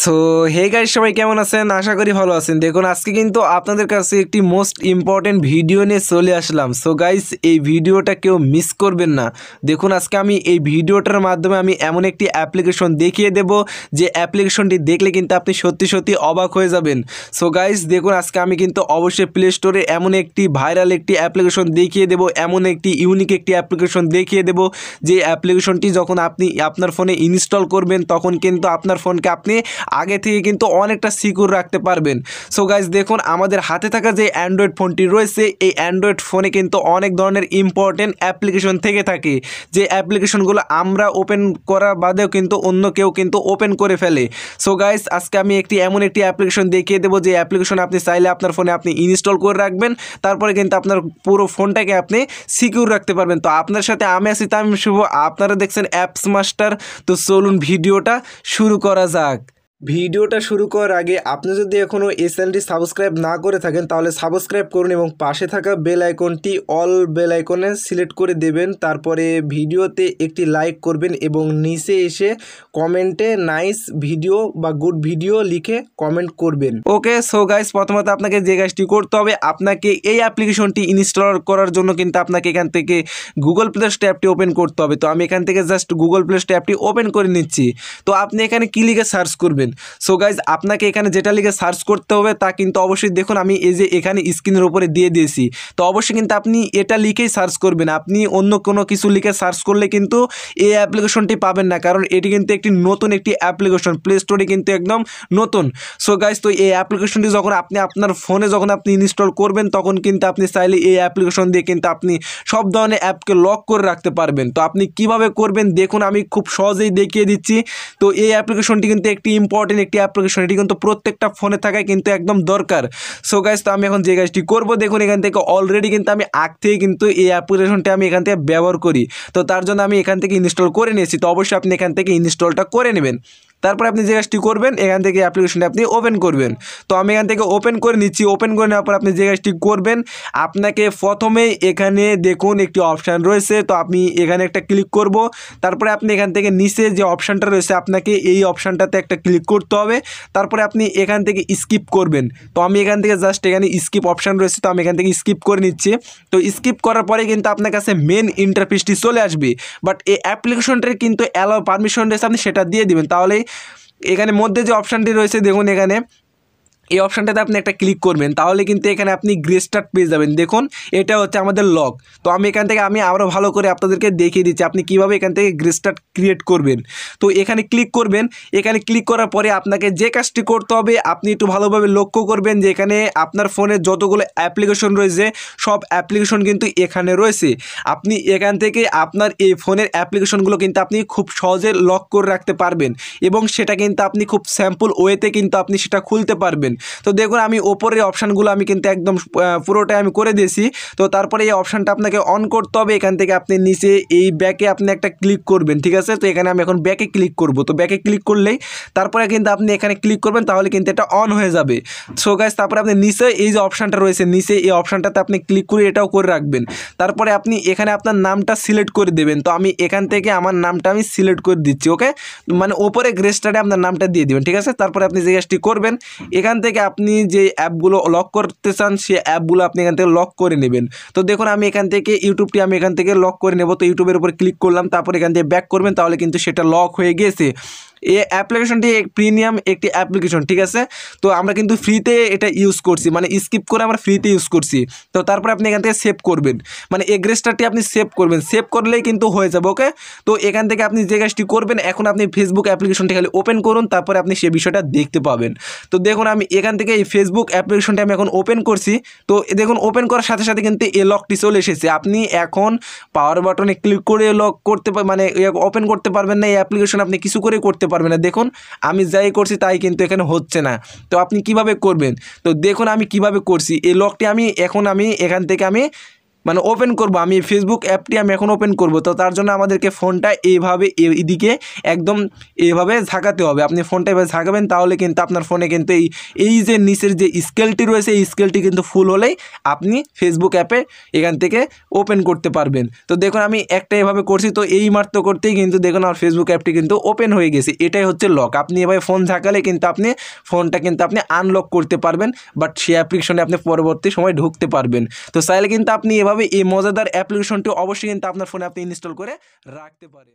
so hey guys সবাই কেমন আছেন আশা করি ভালো আছেন দেখুন আজকে কিন্তু আপনাদের কাছে একটি মোস্ট ইম্পর্টেন্ট ভিডিও নিয়ে চলে আসলাম সো গাইস এই ভিডিওটা কেউ মিস করবেন না দেখুন আজকে আমি এই ভিডিওটার মাধ্যমে আমি এমন একটি অ্যাপ্লিকেশন দেখিয়ে দেব যে অ্যাপ্লিকেশনটি দেখলে কিন্তু আপনি সত্যি সত্যি অবাক হয়ে যাবেন সো গাইস দেখুন আজকে আমি কিন্তু অবশ্যই প্লে স্টোরে এমন একটি ভাইরাল একটি অ্যাপ্লিকেশন দেখিয়ে দেব এমন একটি ইউনিক একটি অ্যাপ্লিকেশন দেখিয়ে দেব যে অ্যাপ্লিকেশনটি যখন আপনি আপনার ফোনে ইনস্টল করবেন তখন কিন্তু আপনার ফোনকে আপনি আগে থেকে কিন্তু অনেকটা সিকিউর রাখতে পারবেন সো গাইজ দেখুন আমাদের হাতে থাকা যে অ্যান্ড্রয়েড ফোনটি রয়েছে এই অ্যান্ড্রয়েড ফোনে কিন্তু অনেক ধরনের ইম্পর্টেন্ট অ্যাপ্লিকেশন থেকে থাকে যে অ্যাপ্লিকেশনগুলো আমরা ওপেন করা বাদেও কিন্তু অন্য কেউ কিন্তু ওপেন করে ফেলে সো গাইজ আজকে আমি একটি এমন একটি অ্যাপ্লিকেশন দেখিয়ে দেবো যে অ্যাপ্লিকেশন আপনি চাইলে আপনার ফোনে আপনি ইনস্টল করে রাখবেন তারপরে কিন্তু আপনার পুরো ফোনটাকে আপনি সিকিউর রাখতে পারবেন তো আপনার সাথে আমি আছি তামিম শুভ আপনারা দেখছেন অ্যাপস মাস্টার তো চলুন ভিডিওটা শুরু করা যাক ভিডিওটা শুরু করার আগে আপনি যদি এখনও এই চ্যানেলটি সাবস্ক্রাইব না করে থাকেন তাহলে সাবস্ক্রাইব করুন এবং পাশে থাকা বেল আইকনটি অল বেল আইকনে সিলেক্ট করে দেবেন তারপরে ভিডিওতে একটি লাইক করবেন এবং নিচে এসে কমেন্টে নাইস ভিডিও বা গুড ভিডিও লিখে কমেন্ট করবেন ওকে সো গাইস প্রথমত আপনাকে যে গাছটি করতে হবে আপনাকে এই অ্যাপ্লিকেশনটি ইনস্টল করার জন্য কিন্তু আপনাকে এখান থেকে গুগল প্লে স্ট্যাপটি ওপেন করতে হবে তো আমি এখান থেকে জাস্ট গুগল প্লে স্ট্যাপটি ওপেন করে নিচ্ছি তো আপনি এখানে ক্লিকে সার্চ করবেন সো গাইজ আপনাকে এখানে যেটা লিখে সার্চ করতে হবে তা কিন্তু অবশ্যই দেখুন আমি এই যে এখানে স্ক্রিনের উপরে দিয়ে দিয়েছি তো অবশ্যই কিন্তু আপনি এটা লিখেই সার্চ করবেন আপনি অন্য কোনো কিছু লিখে সার্চ করলে কিন্তু এই অ্যাপ্লিকেশনটি পাবেন না কারণ এটি কিন্তু একটি নতুন একটি অ্যাপ্লিকেশন প্লে স্টোরে কিন্তু একদম নতুন সো গাইজ তো এই অ্যাপ্লিকেশনটি যখন আপনি আপনার ফোনে যখন আপনি ইনস্টল করবেন তখন কিন্তু আপনি চাইলে এই অ্যাপ্লিকেশন দিয়ে কিন্তু আপনি সব ধরনের অ্যাপকে লক করে রাখতে পারবেন তো আপনি কিভাবে করবেন দেখুন আমি খুব সহজেই দেখিয়ে দিচ্ছি তো এই অ্যাপ্লিকেশনটি কিন্তু একটি ইম্পর্ট ইম্পর্টেন্ট একটি অ্যাপ্লিকেশন এটি কিন্তু প্রত্যেকটা ফোনে থাকায় কিন্তু একদম দরকার সো গাইজ তো আমি এখন যে কাজটি করবো দেখুন এখান থেকে অলরেডি কিন্তু আমি আগ থেকে কিন্তু এই অ্যাপ্লিকেশনটি আমি এখান থেকে ব্যবহার করি তো তার জন্য আমি এখান থেকে ইনস্টল করে নিয়েছি তো অবশ্যই আপনি এখান থেকে ইনস্টলটা করে নেবেন তারপরে আপনি যে কাজটি করবেন এখান থেকে অ্যাপ্লিকেশনটা আপনি ওপেন করবেন তো আমি এখান থেকে ওপেন করে নিচ্ছি ওপেন করে নেওয়ার পর আপনি যে কাজটি করবেন আপনাকে প্রথমেই এখানে দেখুন একটি অপশান রয়েছে তো আপনি এখানে একটা ক্লিক করব তারপরে আপনি এখান থেকে নিচে যে অপশানটা রয়েছে আপনাকে এই অপশানটাতে একটা ক্লিক করতে হবে তারপরে আপনি এখান থেকে স্কিপ করবেন তো আমি এখান থেকে জাস্ট এখানে স্কিপ অপশান রয়েছে তো আমি এখান থেকে স্কিপ করে নিচ্ছি তো স্কিপ করার পরে কিন্তু আপনার কাছে মেন ইন্টারফেসটি চলে আসবে বাট এই অ্যাপ্লিকেশনটার কিন্তু অ্যালাউ পারমিশন রয়েছে আপনি সেটা দিয়ে দিবেন তাহলেই এখানে মধ্যে যে অপশানটি রয়েছে দেখুন এখানে এই অপশানটাতে আপনি একটা ক্লিক করবেন তাহলে কিন্তু এখানে আপনি গ্রেস্টার্ট পেয়ে যাবেন দেখুন এটা হচ্ছে আমাদের লক তো আমি এখান থেকে আমি আরও ভালো করে আপনাদেরকে দেখিয়ে দিচ্ছি আপনি কীভাবে এখান থেকে গ্রেস্টার্ট ক্রিয়েট করবেন তো এখানে ক্লিক করবেন এখানে ক্লিক করার পরে আপনাকে যে কাজটি করতে হবে আপনি একটু ভালোভাবে লক্ষ্য করবেন যে এখানে আপনার ফোনে যতগুলো অ্যাপ্লিকেশন রয়েছে সব অ্যাপ্লিকেশন কিন্তু এখানে রয়েছে আপনি এখান থেকে আপনার এই ফোনের অ্যাপ্লিকেশনগুলো কিন্তু আপনি খুব সহজে লক করে রাখতে পারবেন এবং সেটা কিন্তু আপনি খুব স্যাম্পল ওয়েতে কিন্তু আপনি সেটা খুলতে পারবেন তো দেখুন আমি ওপরের অপশানগুলো আমি কিন্তু একদম পুরোটাই আমি করে দিয়েছি তো তারপরে এই অপশানটা আপনাকে অন করতে হবে এখান থেকে আপনি নিচে এই ব্যাকে আপনি একটা ক্লিক করবেন ঠিক আছে তো এখানে আমি এখন ব্যাকে ক্লিক করব তো ব্যাকে ক্লিক করলেই তারপরে কিন্তু আপনি এখানে ক্লিক করবেন তাহলে কিন্তু এটা অন হয়ে যাবে সো গাছ তারপরে আপনি নিচে এই যে অপশানটা রয়েছে নিচে এই অপশানটাতে আপনি ক্লিক করে এটাও করে রাখবেন তারপরে আপনি এখানে আপনার নামটা সিলেক্ট করে দেবেন তো আমি এখান থেকে আমার নামটা আমি সিলেক্ট করে দিচ্ছি ওকে মানে ওপরে গ্রেস্টারে আপনার নামটা দিয়ে দেবেন ঠিক আছে তারপরে আপনি যে গ্যাসটি করবেন এখান থেকে আপনি যে অ্যাপগুলো লক করতে চান সে অ্যাপগুলো আপনি এখান থেকে লক করে নেবেন তো দেখুন আমি এখান থেকে ইউটিউবটি আমি এখান থেকে লক করে নেব তো ইউটিউবের উপর ক্লিক করলাম তারপর এখান থেকে ব্যাক করবেন তাহলে কিন্তু সেটা লক হয়ে গিয়েছে এই অ্যাপ্লিকেশনটি প্রিমিয়াম একটি অ্যাপ্লিকেশন ঠিক আছে তো আমরা কিন্তু ফ্রিতে এটা ইউজ করছি মানে স্কিপ করে আমরা ফ্রিতে ইউজ করছি তো তারপরে আপনি এখান থেকে সেভ করবেন মানে এগ্রেস্টারটি আপনি সেভ করবেন সেভ করলেই কিন্তু হয়ে যাবে ওকে তো এখান থেকে আপনি যে কাজটি করবেন এখন আপনি ফেসবুক অ্যাপ্লিকেশনটি খালি ওপেন করুন তারপরে আপনি সে বিষয়টা দেখতে পাবেন তো দেখুন আমি এখান থেকে এই ফেসবুক অ্যাপ্লিকেশনটি আমি এখন ওপেন করছি তো দেখুন ওপেন করার সাথে সাথে কিন্তু এ লকটি চলে এসেছে আপনি এখন পাওয়ার বাটনে ক্লিক করে লক করতে মানে ওপেন ইয়ে করতে পারবেন না এই অ্যাপ্লিকেশন আপনি কিছু করে করতে পারবে না দেখুন আমি যাই করছি তাই কিন্তু এখানে হচ্ছে না তো আপনি কিভাবে করবেন তো দেখুন আমি কিভাবে করছি এই লকটি আমি এখন আমি এখান থেকে আমি মানে ওপেন করব আমি ফেসবুক অ্যাপটি আমি এখন ওপেন করব তো তার জন্য আমাদেরকে ফোনটা এইভাবে এদিকে একদম এইভাবে ঝাঁকাতে হবে আপনি ফোনটা এভাবে ঝাঁকাবেন তাহলে কিন্তু আপনার ফোনে কিন্তু এই এই যে নিচের যে স্কেলটি রয়েছে এই স্কেলটি কিন্তু ফুল হলেই আপনি ফেসবুক অ্যাপে এখান থেকে ওপেন করতে পারবেন তো দেখুন আমি একটা এভাবে করছি তো এই মাত্র করতেই কিন্তু দেখুন আমার ফেসবুক অ্যাপটি কিন্তু ওপেন হয়ে গেছে এটাই হচ্ছে লক আপনি এভাবে ফোন ঝাঁকালে কিন্তু আপনি ফোনটা কিন্তু আপনি আনলক করতে পারবেন বাট সেই অ্যাপ্লিকেশনে আপনি পরবর্তী সময় ঢুকতে পারবেন তো চাইলে কিন্তু আপনি এভাবে এইভাবে এই মজাদার অ্যাপ্লিকেশনটি অবশ্যই কিন্তু আপনার ফোনে আপনি ইনস্টল করে রাখতে পারেন